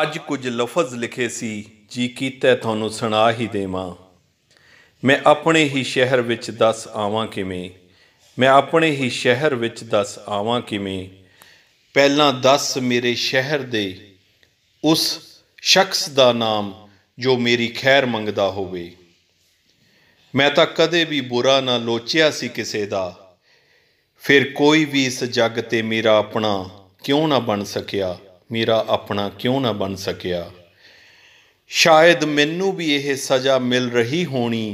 ਅੱਜ ਕੁਝ ਲਫ਼ਜ਼ ਲਿਖੇ ਸੀ ਜੀ ਕੀਤਾ ਤੁਹਾਨੂੰ ਸੁਣਾ ਹੀ ਦੇਵਾਂ ਮੈਂ ਆਪਣੇ ਹੀ ਸ਼ਹਿਰ ਵਿੱਚ ਦੱਸ ਆਵਾਂ ਕਿਵੇਂ ਮੈਂ ਆਪਣੇ ਹੀ ਸ਼ਹਿਰ ਵਿੱਚ ਦੱਸ ਆਵਾਂ ਕਿਵੇਂ ਪਹਿਲਾਂ ਦੱਸ ਮੇਰੇ ਸ਼ਹਿਰ ਦੇ ਉਸ ਸ਼ਖਸ ਦਾ ਨਾਮ ਜੋ ਮੇਰੀ ਖੈਰ ਮੰਗਦਾ ਹੋਵੇ ਮੈਂ ਤਾਂ ਕਦੇ ਵੀ ਬੁਰਾ ਨਾ ਲੋਚਿਆ ਸੀ ਕਿਸੇ ਦਾ ਫਿਰ ਕੋਈ ਵੀ ਇਸ ਜੱਗ ਤੇ ਮੇਰਾ ਆਪਣਾ ਕਿਉਂ ਨਾ ਬਣ ਸਕਿਆ ਮੇਰਾ ਆਪਣਾ ਕਿਉਂ ਨਾ ਬਣ ਸਕਿਆ ਸ਼ਾਇਦ ਮੈਨੂੰ ਵੀ ਇਹ ਸਜ਼ਾ ਮਿਲ ਰਹੀ ਹੋਣੀ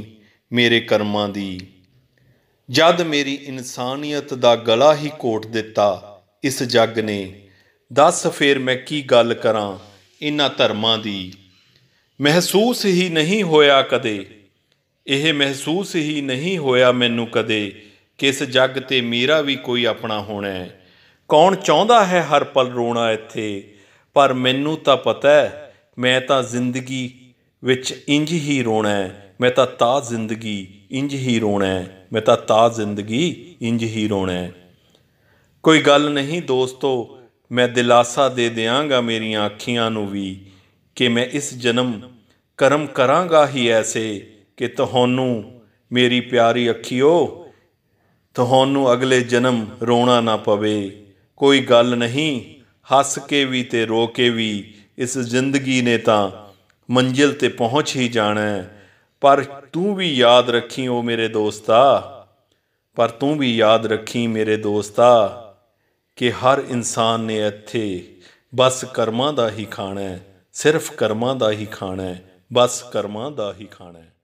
ਮੇਰੇ ਕਰਮਾਂ ਦੀ ਜਦ ਮੇਰੀ ਇਨਸਾਨੀਅਤ ਦਾ ਗਲਾ ਹੀ ਕੋਟ ਦਿੱਤਾ ਇਸ ਜੱਗ ਨੇ ਦੱਸ ਫੇਰ ਮੈਂ ਕੀ ਗੱਲ ਕਰਾਂ ਇਨ੍ਹਾਂ ਧਰਮਾਂ ਦੀ ਮਹਿਸੂਸ ਹੀ ਨਹੀਂ ਹੋਇਆ ਕਦੇ ਇਹ ਮਹਿਸੂਸ ਹੀ ਨਹੀਂ ਹੋਇਆ ਮੈਨੂੰ ਕਦੇ ਕਿਸ ਜੱਗ ਤੇ ਮੇਰਾ ਵੀ ਕੋਈ ਆਪਣਾ ਹੋਣਾ ਹੈ ਕੌਣ ਚਾਹੁੰਦਾ ਹੈ ਹਰ ਪਲ ਰੋਣਾ ਇੱਥੇ ਪਰ ਮੈਨੂੰ ਤਾਂ ਪਤਾ ਹੈ ਮੈਂ ਤਾਂ ਜ਼ਿੰਦਗੀ ਵਿੱਚ ਇੰਜ ਹੀ ਰੋਣਾ ਹੈ ਮੈਂ ਤਾਂ ਤਾ ਜ਼ਿੰਦਗੀ ਇੰਜ ਹੀ ਰੋਣਾ ਹੈ ਮੈਂ ਤਾਂ ਤਾ ਜ਼ਿੰਦਗੀ ਇੰਜ ਹੀ ਰੋਣਾ ਹੈ ਕੋਈ ਗੱਲ ਨਹੀਂ ਦੋਸਤੋ ਮੈਂ ਦਿਲਾਸਾ ਦੇ ਦਿਆਂਗਾ ਮੇਰੀਆਂ ਅੱਖੀਆਂ ਨੂੰ ਵੀ ਕਿ ਮੈਂ ਇਸ ਜਨਮ ਕਰਮ ਕਰਾਂਗਾ ਹੀ ਐਸੇ ਕਿ ਤੁਹਾਨੂੰ ਮੇਰੀ ਪਿਆਰੀ ਅੱਖਿਓ ਤੁਹਾਨੂੰ ਅਗਲੇ ਜਨਮ ਰੋਣਾ ਨਾ ਪਵੇ ਕੋਈ ਗੱਲ ਨਹੀਂ ਹੱਸ ਕੇ ਵੀ ਤੇ ਰੋ ਕੇ ਵੀ ਇਸ ਜ਼ਿੰਦਗੀ ਨੇ ਤਾਂ ਮੰਜ਼ਿਲ ਤੇ ਪਹੁੰਚ ਹੀ ਜਾਣਾ ਪਰ ਤੂੰ ਵੀ ਯਾਦ ਰੱਖੀ ਓ ਮੇਰੇ ਦੋਸਤਾ ਪਰ ਤੂੰ ਵੀ ਯਾਦ ਰੱਖੀ ਮੇਰੇ ਦੋਸਤਾ ਕਿ ਹਰ ਇਨਸਾਨ ਨੇ ਇੱਥੇ ਬਸ ਕਰਮਾਂ ਦਾ ਹੀ ਖਾਣਾ ਹੈ ਸਿਰਫ ਕਰਮਾਂ ਦਾ ਹੀ ਖਾਣਾ ਹੈ ਬਸ ਕਰਮਾਂ ਦਾ ਹੀ ਖਾਣਾ ਹੈ